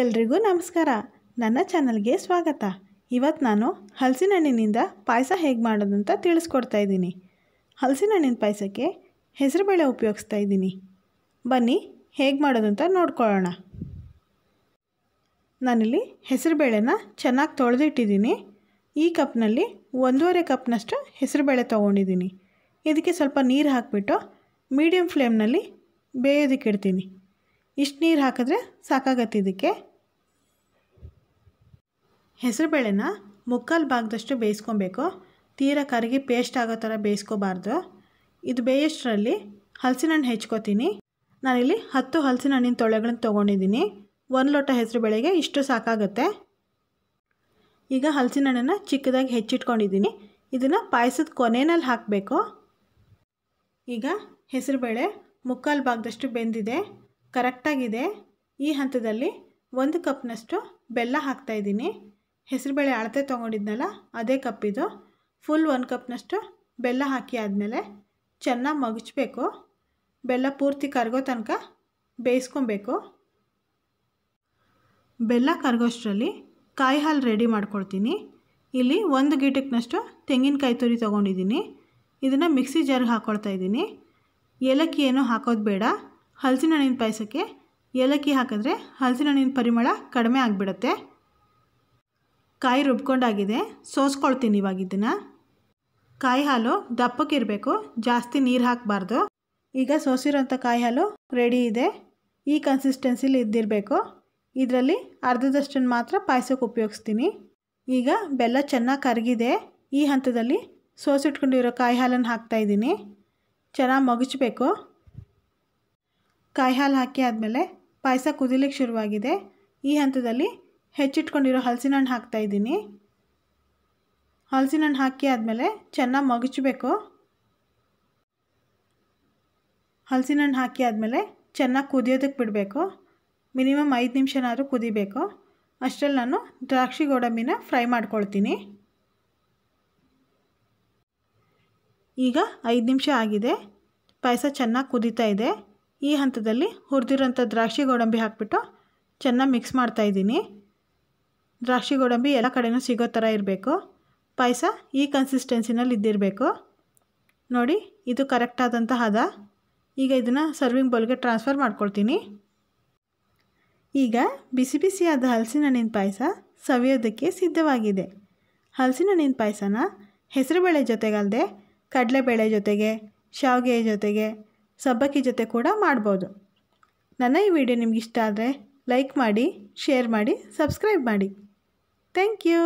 ಎಲ್ರಿಗೂ ನಮಸ್ಕಾರ ನನ್ನ ಚಾನಲ್ಗೆ ಸ್ವಾಗತ ಇವತ್ತು ನಾನು ಹಲಸಿನ ಹಣ್ಣಿನಿಂದ ಪಾಯಸ ಹೇಗೆ ಮಾಡೋದಂತ ತಿಳಿಸ್ಕೊಡ್ತಾ ಇದ್ದೀನಿ ಹಣ್ಣಿನ ಪಾಯಸಕ್ಕೆ ಹೆಸರುಬೇಳೆ ಉಪಯೋಗಿಸ್ತಾ ಇದ್ದೀನಿ ಬನ್ನಿ ಹೇಗೆ ಮಾಡೋದು ಅಂತ ನೋಡ್ಕೊಳ್ಳೋಣ ನಾನಿಲ್ಲಿ ಹೆಸರುಬೇಳೆನ ಚೆನ್ನಾಗಿ ತೊಳೆದಿಟ್ಟಿದ್ದೀನಿ ಈ ಕಪ್ನಲ್ಲಿ ಒಂದೂವರೆ ಕಪ್ನಷ್ಟು ಹೆಸರುಬೇಳೆ ತೊಗೊಂಡಿದ್ದೀನಿ ಇದಕ್ಕೆ ಸ್ವಲ್ಪ ನೀರು ಹಾಕಿಬಿಟ್ಟು ಮೀಡಿಯಮ್ ಫ್ಲೇಮ್ನಲ್ಲಿ ಬೇಯೋದಕ್ಕಿಡ್ತೀನಿ ಇಷ್ಟು ನೀರು ಹಾಕಿದ್ರೆ ಸಾಕಾಗತ್ತೆ ಇದಕ್ಕೆ ಹೆಸರುಬೇಳೆನ ಮುಕ್ಕಾಲು ಭಾಗದಷ್ಟು ಬೇಯಿಸ್ಕೊಬೇಕು ತೀರ ಕರಗಿ ಪೇಸ್ಟ್ ಆಗೋ ಥರ ಬೇಯಿಸ್ಕೋಬಾರ್ದು ಇದು ಬೇಯಷ್ಟರಲ್ಲಿ ಹಲಸಿನ ಹಣ್ಣು ಹೆಚ್ಕೋತೀನಿ ನಾನಿಲ್ಲಿ ಹತ್ತು ಹಲಸಿನ ಹಣ್ಣಿನ ತೊಳೆಗಳನ್ನ ತೊಗೊಂಡಿದ್ದೀನಿ ಒಂದು ಲೋಟ ಹೆಸರು ಇಷ್ಟು ಸಾಕಾಗುತ್ತೆ ಈಗ ಹಲಸಿನ ಹಣ್ಣನ್ನು ಚಿಕ್ಕದಾಗಿ ಹೆಚ್ಚಿಟ್ಕೊಂಡಿದ್ದೀನಿ ಇದನ್ನು ಪಾಯಸದ ಕೊನೆಯಲ್ಲಿ ಹಾಕಬೇಕು ಈಗ ಹೆಸರುಬೇಳೆ ಮುಕ್ಕಾಲು ಭಾಗದಷ್ಟು ಬೆಂದಿದೆ ಕರೆಕ್ಟಾಗಿದೆ ಈ ಹಂತದಲ್ಲಿ ಒಂದು ಕಪ್ನಷ್ಟು ಬೆಲ್ಲ ಹಾಕ್ತಾಯಿದ್ದೀನಿ ಹೆಸರುಬೇಳೆ ಅಳತೆ ತೊಗೊಂಡಿದ್ನಲ್ಲ ಅದೇ ಕಪ್ಪಿದು ಫುಲ್ ಒಂದು ಕಪ್ನಷ್ಟು ಬೆಲ್ಲ ಹಾಕಿ ಆದಮೇಲೆ ಚೆನ್ನಾಗಿ ಮಗಚಬೇಕು ಬೆಲ್ಲ ಪೂರ್ತಿ ಕರಗೋ ತನಕ ಬೇಯಿಸ್ಕೊಬೇಕು ಬೆಲ್ಲ ಕರಗೋಷ್ಟರಲ್ಲಿ ಕಾಯಿ ಹಾಲು ರೆಡಿ ಮಾಡ್ಕೊಳ್ತೀನಿ ಇಲ್ಲಿ ಒಂದು ಗೀಟಕ್ನಷ್ಟು ತೆಂಗಿನಕಾಯಿ ತುರಿ ತೊಗೊಂಡಿದ್ದೀನಿ ಇದನ್ನು ಮಿಕ್ಸಿ ಜಾರ್ಗೆ ಹಾಕ್ಕೊಳ್ತಾ ಇದ್ದೀನಿ ಏಲಕ್ಕಿ ಏನೂ ಹಾಕೋದು ಬೇಡ ಹಲಸಿನ ಹಣ್ಣಿನ ಪಾಯಸಕ್ಕೆ ಏಲಕ್ಕಿ ಹಾಕಿದ್ರೆ ಹಲಸಿನ ಹಣ್ಣಿನ ಪರಿಮಳ ಕಡಿಮೆ ಆಗಿಬಿಡುತ್ತೆ ಕಾಯಿ ರುಬ್ಕೊಂಡಾಗಿದೆ ಸೋಸ್ಕೊಳ್ತೀನಿ ಇವಾಗ ಇದನ್ನು ಕಾಯಿ ಹಾಲು ದಪ್ಪಕ್ಕಿರಬೇಕು ಜಾಸ್ತಿ ನೀರು ಹಾಕಬಾರ್ದು ಈಗ ಸೋಸಿರೋಂಥ ಕಾಯಿ ಹಾಲು ರೆಡಿ ಇದೆ ಈ ಕನ್ಸಿಸ್ಟೆನ್ಸಿಲಿ ಇದ್ದಿರಬೇಕು ಇದರಲ್ಲಿ ಅರ್ಧದಷ್ಟನ್ನು ಮಾತ್ರ ಪಾಯಸಕ್ಕೆ ಉಪಯೋಗಿಸ್ತೀನಿ ಈಗ ಬೆಲ್ಲ ಚೆನ್ನಾಗಿ ಕರಗಿದೆ ಈ ಹಂತದಲ್ಲಿ ಸೋಸಿಟ್ಕೊಂಡಿರೋ ಕಾಯಿ ಹಾಲನ್ನು ಹಾಕ್ತಾಯಿದ್ದೀನಿ ಚೆನ್ನಾಗಿ ಮಗಚಬೇಕು ಕಾಯಿ ಹಾಲು ಹಾಕಿ ಆದಮೇಲೆ ಪಾಯಸ ಕುದಿಲಿಕ್ಕೆ ಶುರುವಾಗಿದೆ ಈ ಹಂತದಲ್ಲಿ ಹೆಚ್ಚಿಟ್ಕೊಂಡಿರೋ ಹಲಸಿನ ಹಣ್ಣು ಹಾಕ್ತಾಯಿದ್ದೀನಿ ಹಲಸಿನ ಹಣ್ಣು ಹಾಕಿ ಆದಮೇಲೆ ಚೆನ್ನಾಗಿ ಮಗುಚಬೇಕು ಹಲಸಿನ ಹಣ್ಣು ಹಾಕಿ ಆದಮೇಲೆ ಚೆನ್ನಾಗಿ ಕುದಿಯೋದಕ್ಕೆ ಬಿಡಬೇಕು ಮಿನಿಮಮ್ ಐದು ನಿಮಿಷನಾದರೂ ಕುದಿಬೇಕು ಅಷ್ಟರಲ್ಲಿ ನಾನು ದ್ರಾಕ್ಷಿ ಗೋಡಂಬಿನ ಫ್ರೈ ಮಾಡ್ಕೊಳ್ತೀನಿ ಈಗ ಐದು ನಿಮಿಷ ಆಗಿದೆ ಪಾಯಸ ಚೆನ್ನಾಗಿ ಕುದೀತಾ ಇದೆ ಈ ಹಂತದಲ್ಲಿ ಹುರಿದಿರೋಂಥ ದ್ರಾಕ್ಷಿ ಗೋಡಂಬಿ ಹಾಕಿಬಿಟ್ಟು ಚೆನ್ನಾಗಿ ಮಿಕ್ಸ್ ಮಾಡ್ತಾಯಿದ್ದೀನಿ ದ್ರಾಕ್ಷಿ ಗೋಡಂಬಿ ಎಲ್ಲ ಕಡೆಯೂ ಸಿಗೋ ಥರ ಇರಬೇಕು ಪಾಯಸ ಈ ಕನ್ಸಿಸ್ಟೆನ್ಸಿನಲ್ಲಿ ಇದ್ದಿರಬೇಕು ನೋಡಿ ಇದು ಕರೆಕ್ಟ್ ಆದಂಥ ಹದ ಈಗ ಇದನ್ನು ಸರ್ವಿಂಗ್ ಬೌಲ್ಗೆ ಟ್ರಾನ್ಸ್ಫರ್ ಮಾಡ್ಕೊಳ್ತೀನಿ ಈಗ ಬಿಸಿ ಬಿಸಿಯಾದ ಹಣ್ಣಿನ ಪಾಯಸ ಸವಿಯೋದಕ್ಕೆ ಸಿದ್ಧವಾಗಿದೆ ಹಣ್ಣಿನ ಪಾಯಸನ ಹೆಸರುಬೇಳೆ ಜೊತೆಗಲ್ಲದೆ ಕಡಲೆಬೇಳೆ ಜೊತೆಗೆ ಶಾವಿಗೆ ಜೊತೆಗೆ ಸಬ್ಬಕ್ಕಿ ಜೊತೆ ಕೂಡ ಮಾಡ್ಬೋದು ನನ್ನ ಈ ವಿಡಿಯೋ ನಿಮ್ಗೆ ಇಷ್ಟ ಆದರೆ ಲೈಕ್ ಮಾಡಿ ಶೇರ್ ಮಾಡಿ ಸಬ್ಸ್ಕ್ರೈಬ್ ಮಾಡಿ ಥ್ಯಾಂಕ್ ಯು